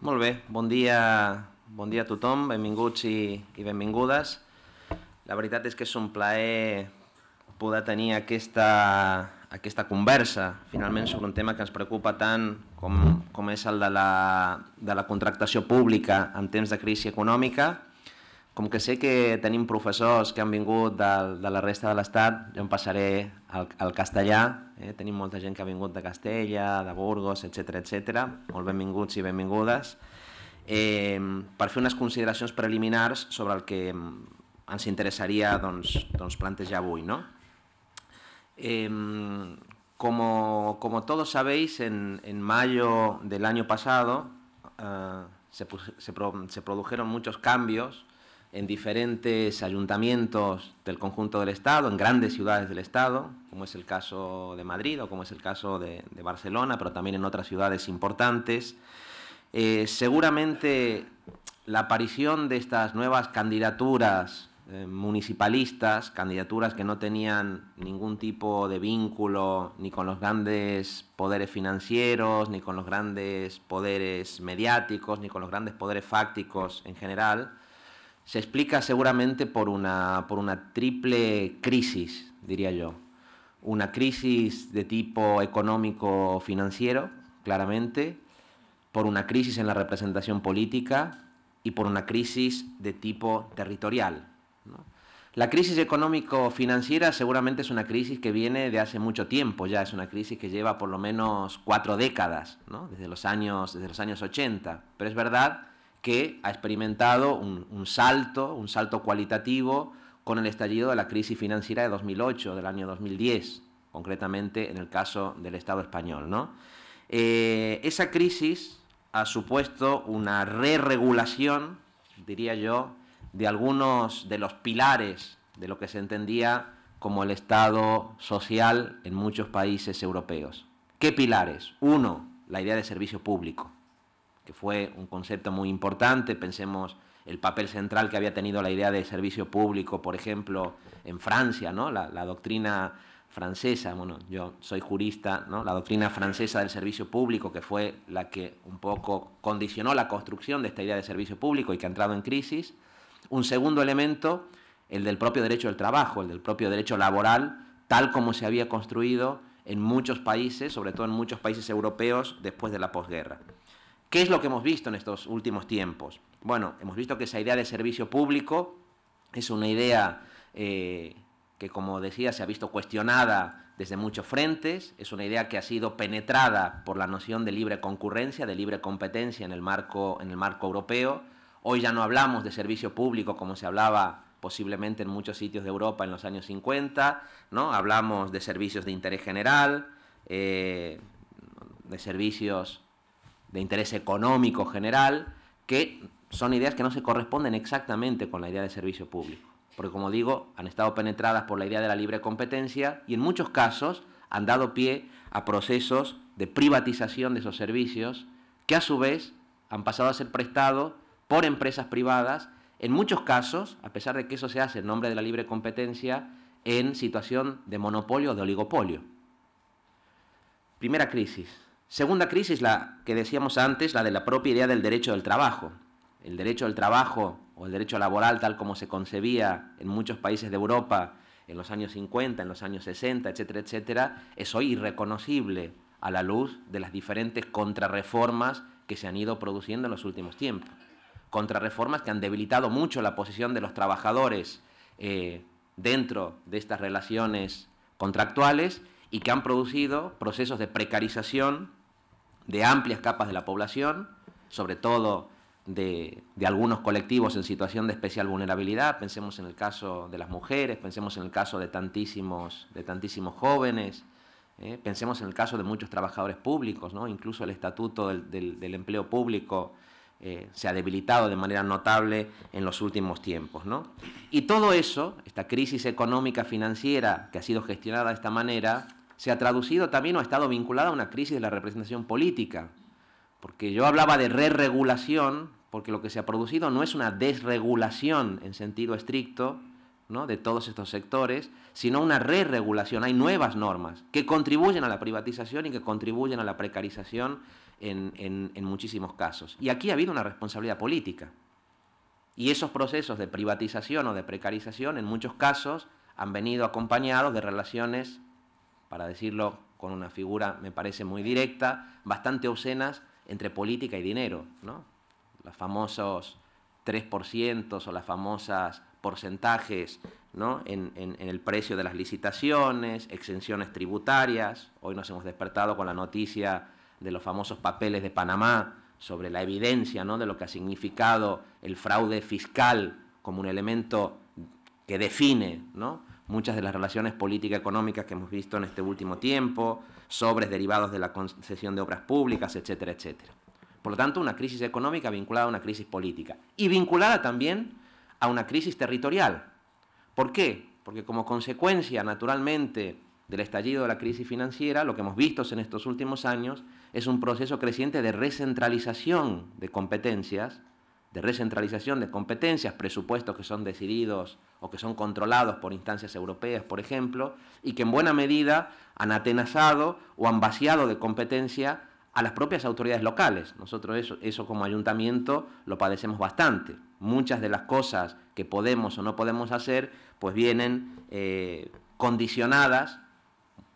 Molt bé, bon dia, bon dia a tothom, benvinguts i, i benvingudes. La veritat és que és un plaer poder tenir aquesta, aquesta conversa, finalment, sobre un tema que ens preocupa tant com, com és el de la, de la contractació pública en temps de crisi econòmica, com que sé que tenim professors que han vingut de, de la resta de l'Estat, jo em passaré al, al castellà Eh? Tenim molta que ha de Castella, de Burgos, etcétera, etcétera. Muy benvinguts y benvingudes. Eh, per fer unes consideracions sobre el que mm, ens interesaría doncs, doncs plantejar No? Em, como, como todos sabéis, en, en mayo del año pasado eh, se, se produjeron muchos cambios en diferentes ayuntamientos del conjunto del Estado, en grandes ciudades del Estado, como es el caso de Madrid o como es el caso de, Barcelona, pero también en otras ciudades importantes. Eh, seguramente la aparición de estas nuevas candidaturas eh, municipalistas, candidaturas que no tenían ningún tipo de vínculo ni con los grandes poderes financieros, ni con los grandes poderes mediáticos, ni con los grandes poderes fácticos en general, se explica seguramente por una, por una triple crisis, diría yo. Una crisis de tipo económico-financiero, claramente, por una crisis en la representación política y por una crisis de tipo territorial. La crisis económico-financiera seguramente es una crisis que viene de hace mucho tiempo ya, es una crisis que lleva por lo menos cuatro décadas, desde, los años, desde los años 80, pero es verdad que ha experimentado un, salto, un salto cualitativo con el estallido de la crisis financiera de 2008, del año 2010, concretamente en el caso del Estado español. ¿no? Eh, esa crisis ha supuesto una re-regulación, diría yo, de algunos de los pilares de lo que se entendía como el Estado social en muchos países europeos. ¿Qué pilares? Uno, la idea de servicio público que fue un concepto muy importante. Pensemos el papel central que había tenido la idea de servicio público, por ejemplo, en Francia, ¿no? la, doctrina francesa, bueno, yo soy jurista, la doctrina francesa del servicio público, que fue la que un poco condicionó la construcción de esta idea de servicio público y que ha entrado en crisis. Un segundo elemento, el del propio derecho del trabajo, el del propio derecho laboral, tal como se había construido en muchos países, sobre todo en muchos países europeos, después de la posguerra. ¿Qué es lo que hemos visto en estos últimos tiempos? Bueno, hemos visto que esa idea de servicio público es una idea eh, que, como decía, se ha visto cuestionada desde muchos frentes, es una idea que ha sido penetrada por la noción de libre concurrencia, de libre competencia en el marco, en el marco europeo. Hoy ya no hablamos de servicio público como se hablaba posiblemente en muchos sitios de Europa en los años 50, ¿no? Hablamos de servicios de interés general, eh, de servicios de interés económico general, que son ideas que no se corresponden exactamente con la idea de servicio público. Porque como digo, han estado penetradas por la idea de la libre competencia y en muchos casos han dado pie a procesos de privatización de esos servicios que a su vez han pasado a ser prestados por empresas privadas, en muchos casos, a pesar de que eso se hace en nombre de la libre competencia, en situación de monopolio o de oligopolio. Primera crisis, Segunda crisis, la que decíamos antes, la de la propia idea del derecho del trabajo. El derecho al trabajo o el derecho laboral tal como se concebía en muchos países de Europa en los años 50, en los años 60, etcétera, etcétera, es hoy irreconocible a la luz de las diferentes contrarreformas que se han ido produciendo en los últimos tiempos. Contrarreformas que han debilitado mucho la posición de los trabajadores eh, dentro de estas relaciones contractuales y que han producido procesos de precarización de amplias capas de la población, sobre todo de, algunos colectivos en situación de especial vulnerabilidad, pensemos en el caso de las mujeres, pensemos en el caso de tantísimos, de tantísimos jóvenes, ¿eh? pensemos en el caso de muchos trabajadores públicos, ¿no? incluso el estatuto del, empleo público eh, se ha debilitado de manera notable en los últimos tiempos. Y todo eso, esta crisis económica financiera que ha sido gestionada de esta manera, se ha traducido también o ha estado vinculada a una crisis de la representación política. Porque yo hablaba de re-regulación, porque lo que se ha producido no es una desregulación en sentido estricto ¿no? de todos estos sectores, sino una re-regulación. Hay nuevas normas que contribuyen a la privatización y que contribuyen a la precarización en, en muchísimos casos. Y aquí ha habido una responsabilidad política. Y esos procesos de privatización o de precarización, en muchos casos, han venido acompañados de relaciones para decirlo con una figura, me parece muy directa, bastante obscenas entre política y dinero, ¿no? Los famosos 3% o las famosas porcentajes En, en, el precio de las licitaciones, exenciones tributarias. Hoy nos hemos despertado con la noticia de los famosos papeles de Panamá sobre la evidencia ¿no? de lo que ha significado el fraude fiscal como un elemento que define ¿no? muchas de las relaciones política-económicas que hemos visto en este último tiempo, sobres derivados de la concesión de obras públicas, etcétera, etcétera. Por lo tanto, una crisis económica vinculada a una crisis política y vinculada también a una crisis territorial. ¿Por qué? Porque como consecuencia, naturalmente, del estallido de la crisis financiera, lo que hemos visto en estos últimos años es un proceso creciente de recentralización de competencias de recentralización de competencias, presupuestos que son decididos o que son controlados por instancias europeas, por ejemplo, y que en buena medida han atenazado o han vaciado de competencia a las propias autoridades locales. Nosotros eso, como ayuntamiento lo padecemos bastante. Muchas de las cosas que podemos o no podemos hacer, pues vienen eh, condicionadas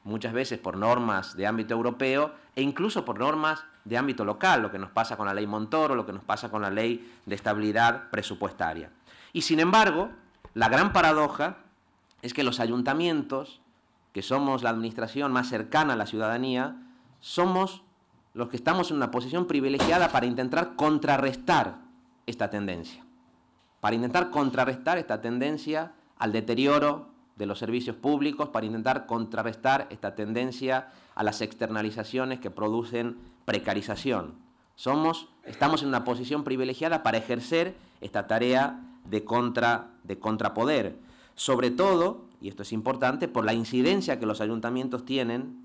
muchas veces por normas de ámbito europeo e incluso por normas de ámbito local, lo que nos pasa con la ley Montoro, lo que nos pasa con la ley de estabilidad presupuestaria. Y sin embargo, la gran paradoja es que los ayuntamientos, que somos la administración más cercana a la ciudadanía, somos los que estamos en una posición privilegiada para intentar contrarrestar esta tendencia, para intentar contrarrestar esta tendencia al deterioro de los servicios públicos para intentar contrarrestar esta tendencia a las externalizaciones que producen precarización. Somos, estamos en una posición privilegiada para ejercer esta tarea de, contra, de contrapoder, sobre todo, y esto es importante, por la incidencia que los ayuntamientos tienen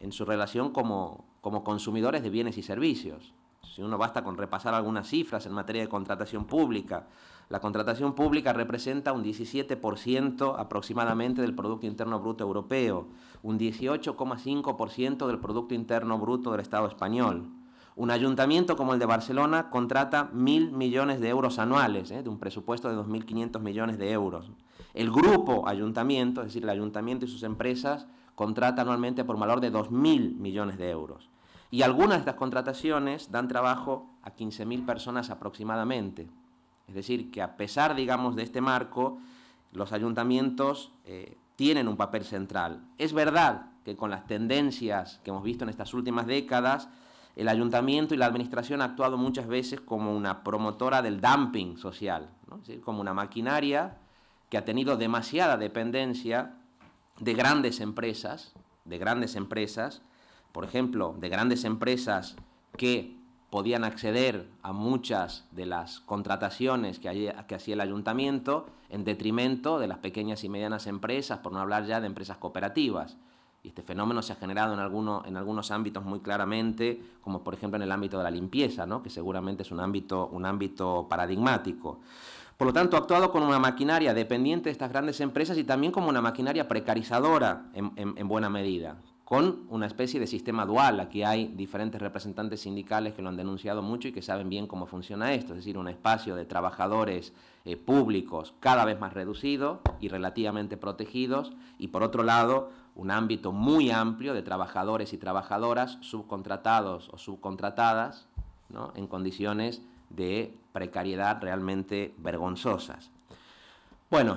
en su relación como consumidores de bienes y servicios. Si uno basta con repasar algunas cifras en materia de contratación pública, la contratación pública representa un 17% aproximadamente del Producto Interno Bruto Europeo, un 18,5% del Producto Interno Bruto del Estado español. Un ayuntamiento como el de Barcelona contrata mil millones de euros anuales, ¿eh? de un presupuesto de 2.500 millones de euros. El grupo ayuntamiento, es decir, el ayuntamiento y sus empresas, contrata anualmente por valor de 2.000 millones de euros. Y algunas de estas contrataciones dan trabajo a 15.000 personas aproximadamente. Es decir, que a pesar, digamos, de este marco, los ayuntamientos eh, tienen un papel central. Es verdad que con las tendencias que hemos visto en estas últimas décadas, el ayuntamiento y la administración ha actuado muchas veces como una promotora del dumping social, como una maquinaria que ha tenido demasiada dependencia de grandes empresas, de grandes empresas, por ejemplo, de grandes empresas que podían acceder a muchas de las contrataciones que, hacía el ayuntamiento en detrimento de las pequeñas y medianas empresas, por no hablar ya de empresas cooperativas. Y este fenómeno se ha generado en, en algunos ámbitos muy claramente, como por ejemplo en el ámbito de la limpieza, que seguramente es un ámbito, un ámbito paradigmático. Por lo tanto, ha actuado con una maquinaria dependiente de estas grandes empresas y también como una maquinaria precarizadora en buena medida, con una especie de sistema dual. Aquí hay diferentes representantes sindicales que lo han denunciado mucho y que saben bien cómo funciona esto, es decir, un espacio de trabajadores eh, públicos cada vez más reducido y relativamente protegidos, y por otro lado, un ámbito muy amplio de trabajadores y trabajadoras subcontratados o subcontratadas ¿no? en condiciones de precariedad realmente vergonzosas. Bueno,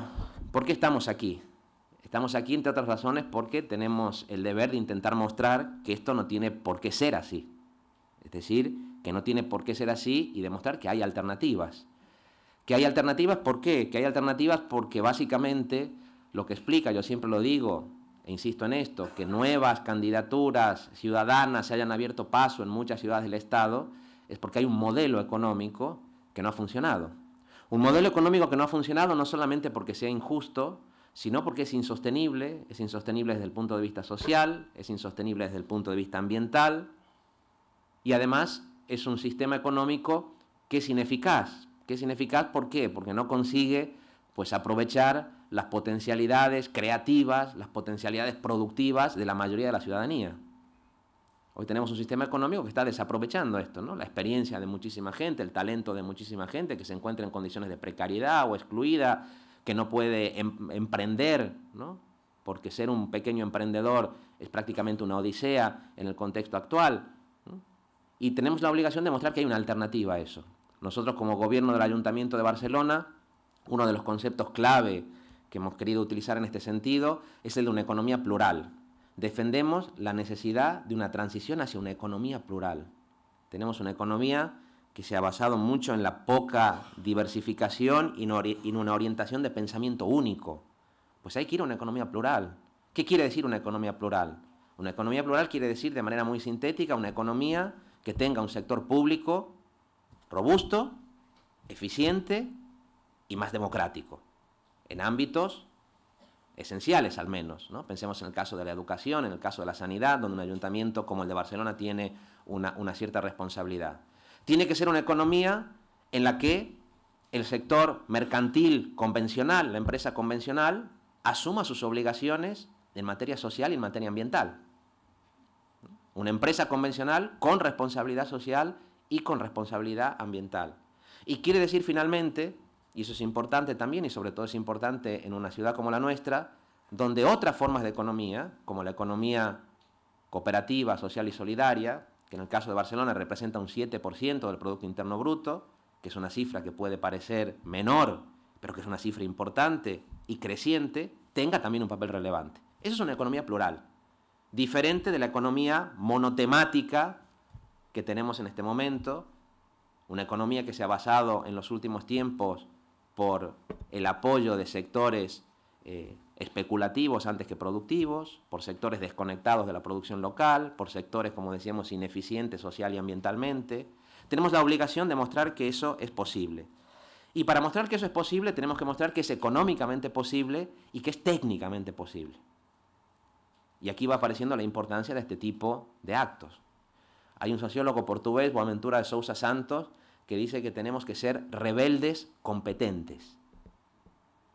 ¿por qué estamos aquí? Estamos aquí, entre otras razones, porque tenemos el deber de intentar mostrar que esto no tiene por qué ser así. Es decir, que no tiene por qué ser así y demostrar que hay alternativas. ¿Que hay alternativas por qué? Que hay alternativas porque básicamente lo que explica, yo siempre lo digo, e insisto en esto, que nuevas candidaturas ciudadanas se hayan abierto paso en muchas ciudades del Estado, es porque hay un modelo económico que no ha funcionado. Un modelo económico que no ha funcionado no solamente porque sea injusto, sino porque es insostenible, es insostenible desde el punto de vista social, es insostenible desde el punto de vista ambiental y además es un sistema económico que es ineficaz. ¿Qué es ineficaz? ¿Por qué? Porque no consigue pues aprovechar las potencialidades creativas, las potencialidades productivas de la mayoría de la ciudadanía. Hoy tenemos un sistema económico que está desaprovechando esto, ¿no? La experiencia de muchísima gente, el talento de muchísima gente que se encuentra en condiciones de precariedad o excluida que no puede em, emprender, porque ser un pequeño emprendedor es prácticamente una odisea en el contexto actual. Y tenemos la obligación de mostrar que hay una alternativa a eso. Nosotros como gobierno del Ayuntamiento de Barcelona, uno de los conceptos clave que hemos querido utilizar en este sentido es el de una economía plural. Defendemos la necesidad de una transición hacia una economía plural. Tenemos una economía que se ha basado mucho en la poca diversificación y en una orientación de pensamiento único. Pues hay que ir a una economía plural. ¿Qué quiere decir una economía plural? Una economía plural quiere decir, de manera muy sintética, una economía que tenga un sector público robusto, eficiente y más democrático, en ámbitos esenciales al menos. Pensemos en el caso de la educación, en el caso de la sanidad, donde un ayuntamiento como el de Barcelona tiene una cierta responsabilidad tiene que ser una economía en la que el sector mercantil convencional, la empresa convencional, asuma sus obligaciones en materia social y en materia ambiental. Una empresa convencional con responsabilidad social y con responsabilidad ambiental. Y quiere decir finalmente, y eso es importante también, y sobre todo es importante en una ciudad como la nuestra, donde otras formas de economía, como la economía cooperativa, social y solidaria, que en el caso de Barcelona representa un 7% del Producto Interno Bruto, que es una cifra que puede parecer menor, pero que es una cifra importante y creciente, tenga también un papel relevante. Esa es una economía plural, diferente de la economía monotemática que tenemos en este momento, una economía que se ha basado en los últimos tiempos por el apoyo de sectores eh, especulativos antes que productivos, por sectores desconectados de la producción local, por sectores, como decíamos, ineficientes social y ambientalmente. Tenemos la obligación de mostrar que eso es posible. Y para mostrar que eso es posible, tenemos que mostrar que es económicamente posible y que es técnicamente posible. Y aquí va apareciendo la importancia de este tipo de actos. Hay un sociólogo portugués, Boaventura de Sousa Santos, que dice que tenemos que ser rebeldes competentes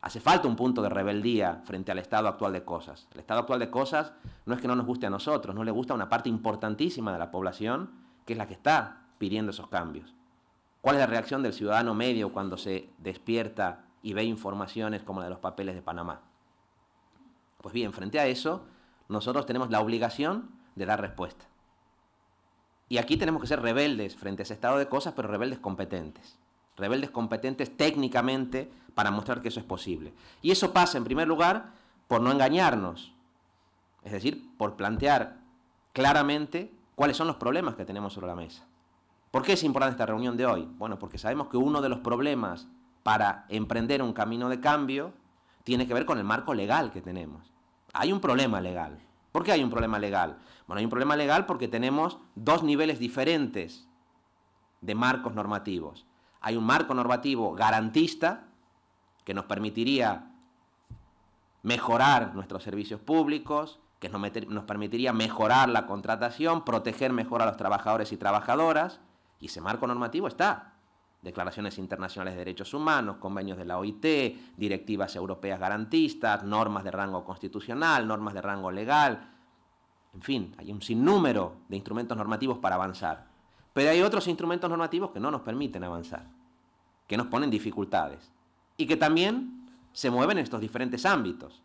hace falta un punto de rebeldía frente al estado actual de cosas. El estado actual de cosas no es que no nos guste a nosotros, no le gusta a una parte importantísima de la población que es la que está pidiendo esos cambios. ¿Cuál es la reacción del ciudadano medio cuando se despierta y ve informaciones como la de los papeles de Panamá? Pues bien, frente a eso, nosotros tenemos la obligación de dar respuesta. Y aquí tenemos que ser rebeldes frente a ese estado de cosas, pero rebeldes competentes. Rebeldes competentes técnicamente para mostrar que eso es posible. Y eso pasa, en primer lugar, por no engañarnos, es decir, por plantear claramente cuáles son los problemas que tenemos sobre la mesa. ¿Por qué es importante esta reunión de hoy? Bueno, porque sabemos que uno de los problemas para emprender un camino de cambio tiene que ver con el marco legal que tenemos. Hay un problema legal. ¿Por qué hay un problema legal? Bueno, hay un problema legal porque tenemos dos niveles diferentes de marcos normativos. Hay un marco normativo garantista, que nos permitiría mejorar nuestros servicios públicos, que nos permitiría mejorar la contratación, proteger mejor a los trabajadores y trabajadoras, y ese marco normativo está. Declaraciones internacionales de derechos humanos, convenios de la OIT, directivas europeas garantistas, normas de rango constitucional, normas de rango legal, en fin, hay un sinnúmero de instrumentos normativos para avanzar. Pero hay otros instrumentos normativos que no nos permiten avanzar, que nos ponen dificultades y que también se mueven estos diferentes ámbitos.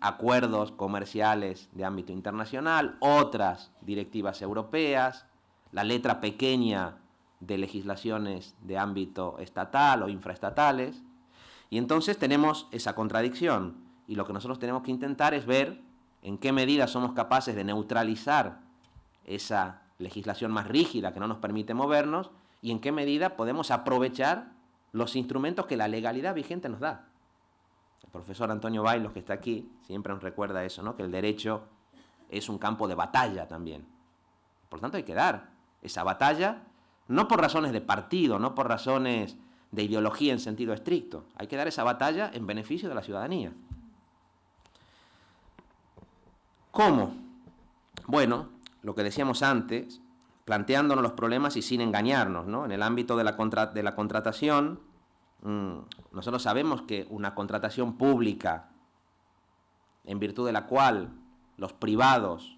Acuerdos comerciales de ámbito internacional, otras directivas europeas, la letra pequeña de legislaciones de ámbito estatal o infraestatales. Y entonces tenemos esa contradicción y lo que nosotros tenemos que intentar es ver en qué medida somos capaces de neutralizar esa legislación más rígida que no nos permite movernos y en qué medida podemos aprovechar los instrumentos que la legalidad vigente nos da. El profesor Antonio Bailos, que está aquí, siempre nos recuerda eso, ¿no? que el derecho es un campo de batalla también. Por lo tanto, hay que dar esa batalla, no por razones de partido, no por razones de ideología en sentido estricto. Hay que dar esa batalla en beneficio de la ciudadanía. ¿Cómo? Bueno, lo que decíamos antes, planteándonos los problemas y sin engañarnos. ¿no? En el ámbito de la, de la contratación, mm, nosotros sabemos que una contratación pública, en virtud de la cual los privados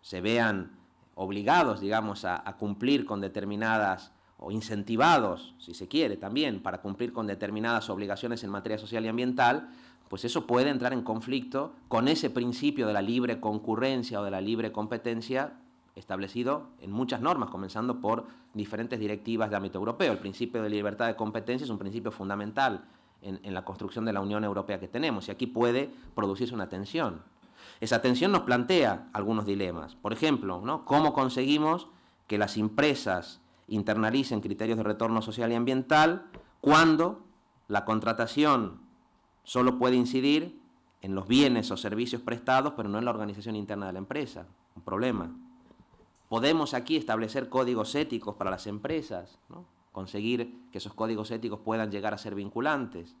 se vean obligados, digamos, a cumplir con determinadas o incentivados, si se quiere, también para cumplir con determinadas obligaciones en materia social y ambiental, pues eso puede entrar en conflicto con ese principio de la libre concurrencia o de la libre competencia establecido en muchas normas, comenzando por diferentes directivas de ámbito europeo. El principio de libertad de competencia es un principio fundamental en, la construcción de la Unión Europea que tenemos y aquí puede producirse una tensión. Esa tensión nos plantea algunos dilemas. Por ejemplo, ¿no? ¿cómo conseguimos que las empresas internalicen criterios de retorno social y ambiental cuando la contratación solo puede incidir en los bienes o servicios prestados, pero no en la organización interna de la empresa? Un problema. Podemos aquí establecer códigos éticos para las empresas, conseguir que esos códigos éticos puedan llegar a ser vinculantes.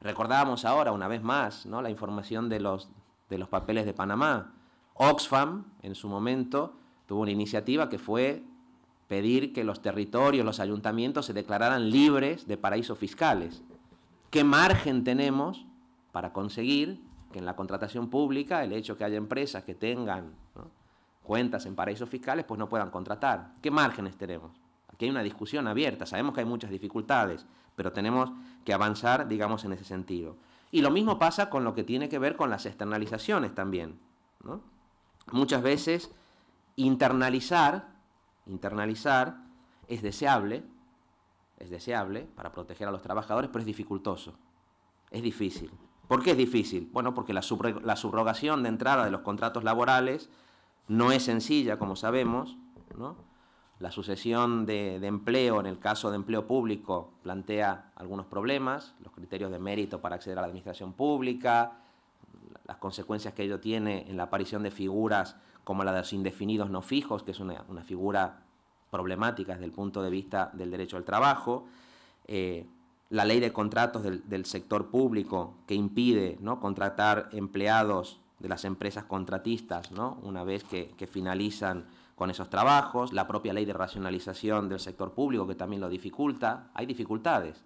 Recordábamos ahora, una vez más, la información de los, de los papeles de Panamá. Oxfam, en su momento, tuvo una iniciativa que fue pedir que los territorios, los ayuntamientos se declararan libres de paraísos fiscales. ¿Qué margen tenemos para conseguir que en la contratación pública el hecho que haya empresas que tengan cuentas en paraísos fiscales, pues no puedan contratar. ¿Qué márgenes tenemos? Aquí hay una discusión abierta, sabemos que hay muchas dificultades, pero tenemos que avanzar, digamos, en ese sentido. Y lo mismo pasa con lo que tiene que ver con las externalizaciones también. Muchas veces internalizar, internalizar es deseable, es deseable para proteger a los trabajadores, pero es dificultoso, es difícil. ¿Por qué es difícil? Bueno, porque la, subrogación de entrada de los contratos laborales no es sencilla, como sabemos, La sucesión de, empleo, en el caso de empleo público, plantea algunos problemas, los criterios de mérito para acceder a la administración pública, las consecuencias que ello tiene en la aparición de figuras como la de los indefinidos no fijos, que es una, figura problemática desde el punto de vista del derecho al trabajo, eh, la ley de contratos del, sector público que impide ¿no? contratar empleados de las empresas contratistas, ¿no? una vez que, que, finalizan con esos trabajos, la propia ley de racionalización del sector público que también lo dificulta, hay dificultades,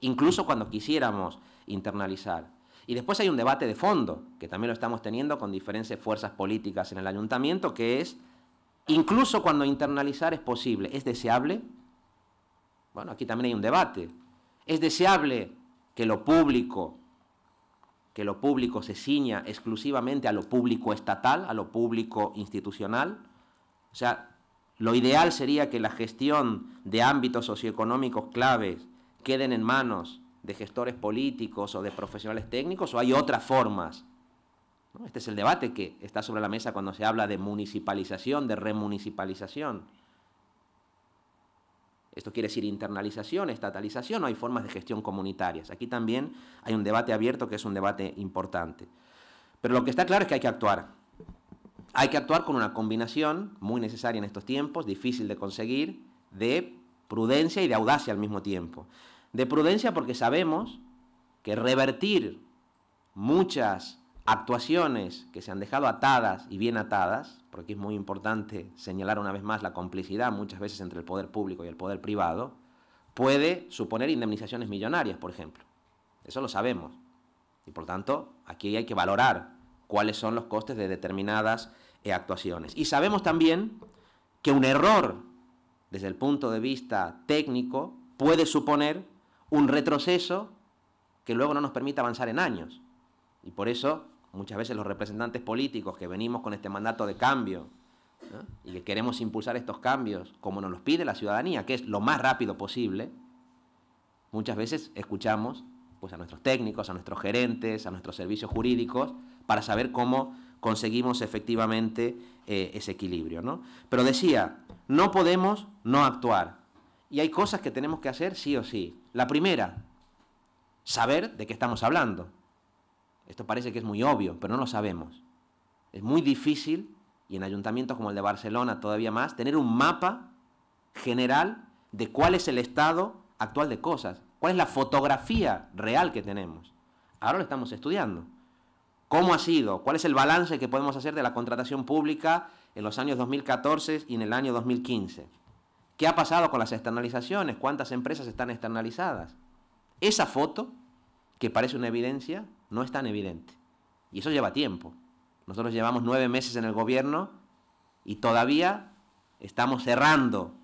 incluso cuando quisiéramos internalizar. Y después hay un debate de fondo, que también lo estamos teniendo con diferentes fuerzas políticas en el ayuntamiento, que es, incluso cuando internalizar es posible, ¿es deseable? Bueno, aquí también hay un debate. ¿Es deseable que lo público que lo público se ciña exclusivamente a lo público estatal, a lo público institucional. O sea, lo ideal sería que la gestión de ámbitos socioeconómicos claves queden en manos de gestores políticos o de profesionales técnicos, o hay otras formas. Este es el debate que está sobre la mesa cuando se habla de municipalización, de remunicipalización. Esto quiere decir internalización, estatalización, o hay formas de gestión comunitarias. Aquí también hay un debate abierto que es un debate importante. Pero lo que está claro es que hay que actuar. Hay que actuar con una combinación muy necesaria en estos tiempos, difícil de conseguir, de prudencia y de audacia al mismo tiempo. De prudencia porque sabemos que revertir muchas actuaciones que se han dejado atadas y bien atadas, porque es muy importante señalar una vez más la complicidad muchas veces entre el poder público y el poder privado, puede suponer indemnizaciones millonarias, por ejemplo. Eso lo sabemos. Y por tanto, aquí hay que valorar cuáles son los costes de determinadas eh, actuaciones. Y sabemos también que un error desde el punto de vista técnico puede suponer un retroceso que luego no nos permita avanzar en años. Y por eso muchas veces los representantes políticos que venimos con este mandato de cambio y que queremos impulsar estos cambios como nos los pide la ciudadanía, que es lo más rápido posible, muchas veces escuchamos pues, a nuestros técnicos, a nuestros gerentes, a nuestros servicios jurídicos, para saber cómo conseguimos efectivamente eh, ese equilibrio. ¿no? Pero decía, no podemos no actuar. Y hay cosas que tenemos que hacer sí o sí. La primera, saber de qué estamos hablando. Esto parece que es muy obvio, pero no lo sabemos. Es muy difícil, y en ayuntamientos como el de Barcelona todavía más, tener un mapa general de cuál es el estado actual de cosas, cuál es la fotografía real que tenemos. Ahora lo estamos estudiando. ¿Cómo ha sido? ¿Cuál es el balance que podemos hacer de la contratación pública en los años 2014 y en el año 2015? ¿Qué ha pasado con las externalizaciones? ¿Cuántas empresas están externalizadas? Esa foto, que parece una evidencia, no es tan evidente. Y eso lleva tiempo. Nosotros llevamos nueve meses en el gobierno y todavía estamos cerrando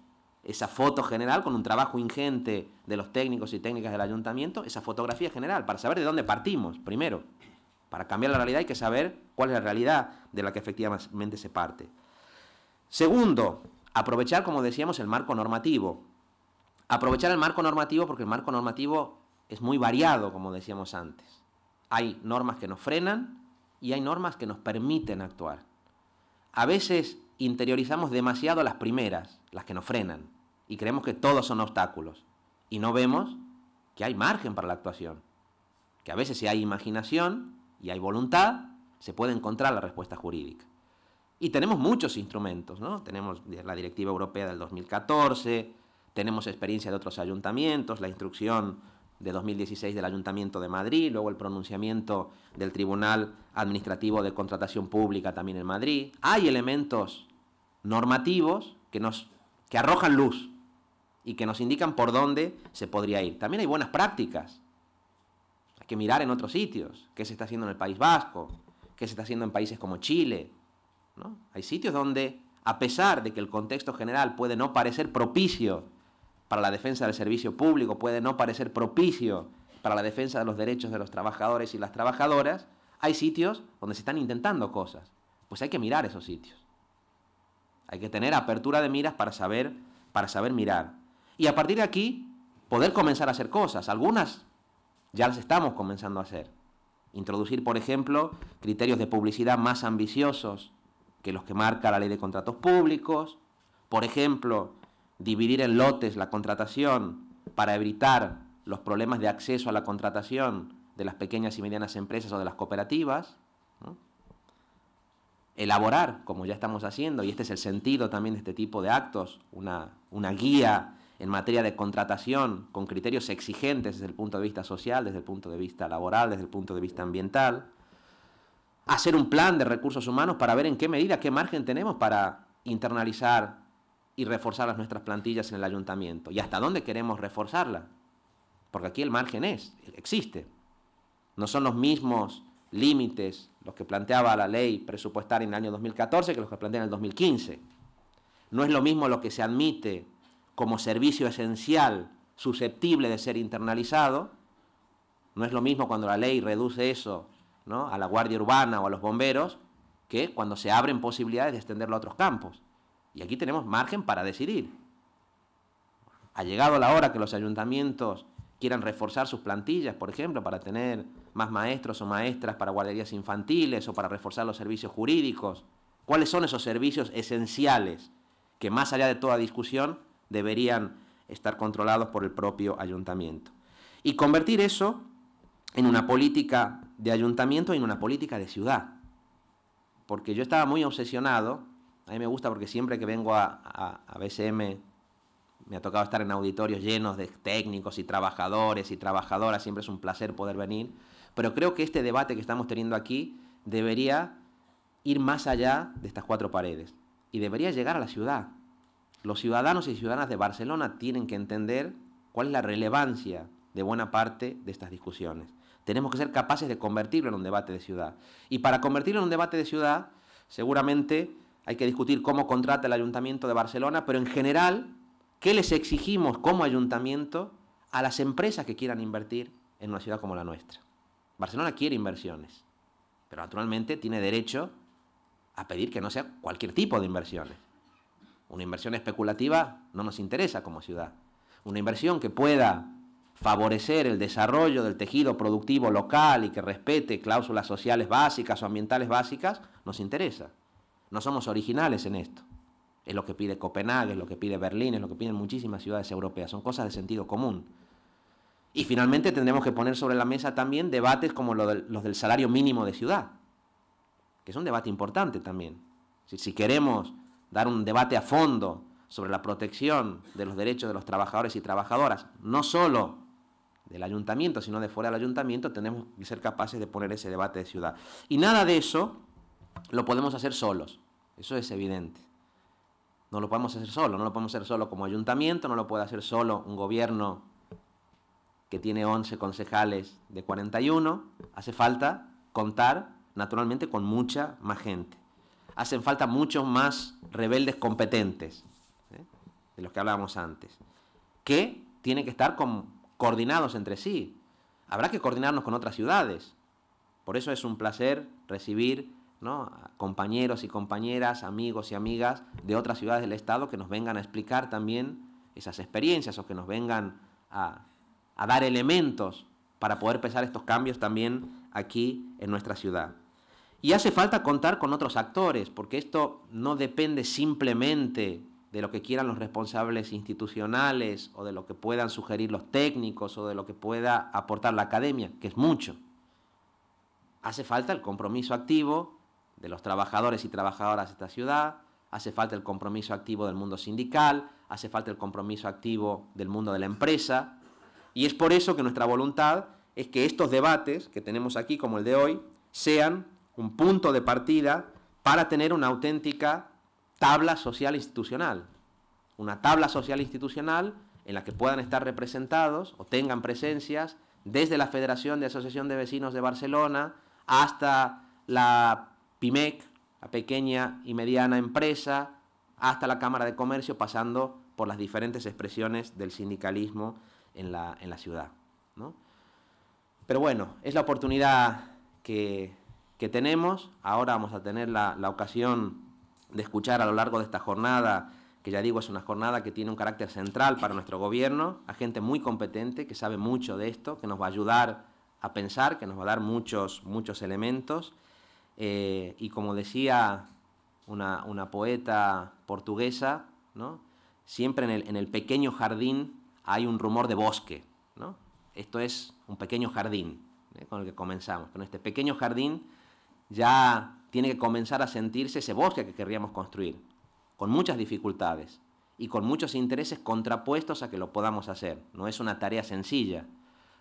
esa foto general con un trabajo ingente de los técnicos y técnicas del ayuntamiento, esa fotografía general, para saber de dónde partimos, primero. Para cambiar la realidad hay que saber cuál es la realidad de la que efectivamente se parte. Segundo, aprovechar, como decíamos, el marco normativo. Aprovechar el marco normativo porque el marco normativo es muy variado, como decíamos antes. Hay normas que nos frenan y hay normas que nos permiten actuar. A veces interiorizamos demasiado las primeras, las que nos frenan, y creemos que todos son obstáculos, y no vemos que hay margen para la actuación, que a veces si hay imaginación y hay voluntad, se puede encontrar la respuesta jurídica. Y tenemos muchos instrumentos, ¿no? Tenemos la Directiva Europea del 2014, tenemos experiencia de otros ayuntamientos, la instrucción de 2016 del Ayuntamiento de Madrid, luego el pronunciamiento del Tribunal Administrativo de Contratación Pública también en Madrid. Hay elementos normativos que nos que arrojan luz y que nos indican por dónde se podría ir. También hay buenas prácticas. Hay que mirar en otros sitios, qué se está haciendo en el País Vasco, qué se está haciendo en países como Chile. Hay sitios donde, a pesar de que el contexto general puede no parecer propicio para la defensa del servicio público, puede no parecer propicio para la defensa de los derechos de los trabajadores y las trabajadoras, hay sitios donde se están intentando cosas. Pues hay que mirar esos sitios. Hay que tener apertura de miras para saber, para saber mirar. Y a partir de aquí, poder comenzar a hacer cosas. Algunas ya las estamos comenzando a hacer. Introducir, por ejemplo, criterios de publicidad más ambiciosos que los que marca la ley de contratos públicos. Por ejemplo, dividir en lotes la contratación para evitar los problemas de acceso a la contratación de las pequeñas y medianas empresas o de las cooperativas, elaborar, como ya estamos haciendo, y este es el sentido también de este tipo de actos, una, una guía en materia de contratación con criterios exigentes desde el punto de vista social, desde el punto de vista laboral, desde el punto de vista ambiental, hacer un plan de recursos humanos para ver en qué medida, qué margen tenemos para internalizar y reforzar las nuestras plantillas en el ayuntamiento. ¿Y hasta dónde queremos reforzarla? Porque aquí el margen es, existe. No son los mismos límites los que planteaba la ley presupuestaria en el año 2014 que los que plantea en el 2015. No es lo mismo lo que se admite como servicio esencial susceptible de ser internalizado. No es lo mismo cuando la ley reduce eso a la guardia urbana o a los bomberos que cuando se abren posibilidades de extenderlo a otros campos. Y aquí tenemos margen para decidir. Ha llegado la hora que los ayuntamientos quieran reforzar sus plantillas, por ejemplo, para tener más maestros o maestras para guarderías infantiles o para reforzar los servicios jurídicos. ¿Cuáles son esos servicios esenciales que más allá de toda discusión deberían estar controlados por el propio ayuntamiento? Y convertir eso en una política de ayuntamiento y en una política de ciudad. Porque yo estaba muy obsesionado a mí me gusta porque siempre que vengo a, a, me ha tocado estar en auditorios llenos de técnicos y trabajadores y trabajadoras, siempre es un placer poder venir, pero creo que este debate que estamos teniendo aquí debería ir más allá de estas cuatro paredes y debería llegar a la ciudad. Los ciudadanos y ciudadanas de Barcelona tienen que entender cuál es la relevancia de buena parte de estas discusiones. Tenemos que ser capaces de convertirlo en un debate de ciudad. Y para convertirlo en un debate de ciudad, seguramente hay que discutir cómo contrata el Ayuntamiento de Barcelona, pero en general, ¿qué les exigimos como ayuntamiento a las empresas que quieran invertir en una ciudad como la nuestra? Barcelona quiere inversiones, pero naturalmente tiene derecho a pedir que no sea cualquier tipo de inversiones. Una inversión especulativa no nos interesa como ciudad. Una inversión que pueda favorecer el desarrollo del tejido productivo local y que respete cláusulas sociales básicas o ambientales básicas, nos interesa. No somos originales en esto. Es lo que pide Copenhague, es lo que pide Berlín, es lo que piden muchísimas ciudades europeas. Son cosas de sentido común. Y finalmente tendremos que poner sobre la mesa también debates como los del, salario mínimo de ciudad, que es un debate importante también. Si, si queremos dar un debate a fondo sobre la protección de los derechos de los trabajadores y trabajadoras, no solo del ayuntamiento, sino de fuera del ayuntamiento, tenemos que ser capaces de poner ese debate de ciudad. Y nada de eso lo podemos hacer solos. Eso es evidente. No lo podemos hacer solo, no lo podemos hacer solo como ayuntamiento, no lo puede hacer solo un gobierno que tiene 11 concejales de 41. Hace falta contar, naturalmente, con mucha más gente. Hacen falta muchos más rebeldes competentes, ¿eh? de los que hablábamos antes, que tienen que estar coordinados entre sí. Habrá que coordinarnos con otras ciudades. Por eso es un placer recibir compañeros y compañeras, amigos y amigas de otras ciudades del Estado que nos vengan a explicar también esas experiencias o que nos vengan a, dar elementos para poder pesar estos cambios también aquí en nuestra ciudad. Y hace falta contar con otros actores, porque esto no depende simplemente de lo que quieran los responsables institucionales o de lo que puedan sugerir los técnicos o de lo que pueda aportar la academia, que es mucho. Hace falta el compromiso activo de los trabajadores y trabajadoras de esta ciudad, hace falta el compromiso activo del mundo sindical, hace falta el compromiso activo del mundo de la empresa, y es por eso que nuestra voluntad es que estos debates que tenemos aquí, como el de hoy, sean un punto de partida para tener una auténtica tabla social institucional, una tabla social institucional en la que puedan estar representados o tengan presencias desde la Federación de Asociación de Vecinos de Barcelona hasta la Pimec, la pequeña y mediana empresa, hasta la Cámara de Comercio, pasando por las diferentes expresiones del sindicalismo en la, ciudad. Pero bueno, es la oportunidad que, tenemos. Ahora vamos a tener la, la ocasión de escuchar a lo largo de esta jornada, que ya digo es una jornada que tiene un carácter central para nuestro gobierno, a gente muy competente que sabe mucho de esto, que nos va a ayudar a pensar, que nos va a dar muchos, muchos elementos eh, y como decía una, poeta portuguesa, siempre en el, pequeño jardín hay un rumor de bosque. Esto es un pequeño jardín ¿eh? con el que comenzamos. Con este pequeño jardín ya tiene que comenzar a sentirse ese bosque que querríamos construir, con muchas dificultades y con muchos intereses contrapuestos a que lo podamos hacer. No es una tarea sencilla.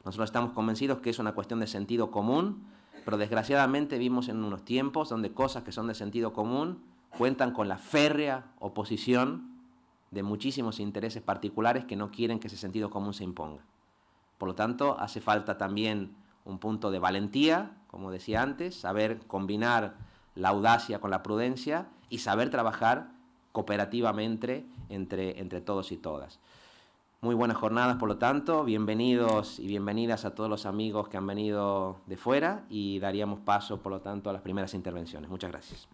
Nosotros estamos convencidos que es una cuestión de sentido común pero desgraciadamente vivimos en unos tiempos donde cosas que son de sentido común cuentan con la férrea oposición de muchísimos intereses particulares que no quieren que ese sentido común se imponga. Por lo tanto, hace falta también un punto de valentía, como decía antes, saber combinar la audacia con la prudencia y saber trabajar cooperativamente entre, entre todos y todas. Muy buenas jornadas, por lo tanto, bienvenidos y bienvenidas a todos los amigos que han venido de fuera y daríamos paso, por lo tanto, a las primeras intervenciones. Muchas gracias.